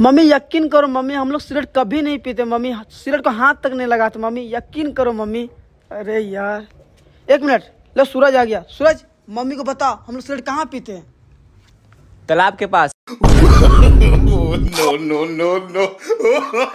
mummy यकीन करो mummy हम लोग सिगरेट कभी नहीं पीते मम्मी सिगरेट को हाथ तक नहीं लगाते मम्मी यकीन करो मम्मी अरे यार एक मिनट लो सूरज आ गया सूरज मम्मी को बताओ हम लोग सिगरेट कहाँ पीते हैं तालाब के पास नो नो नो नो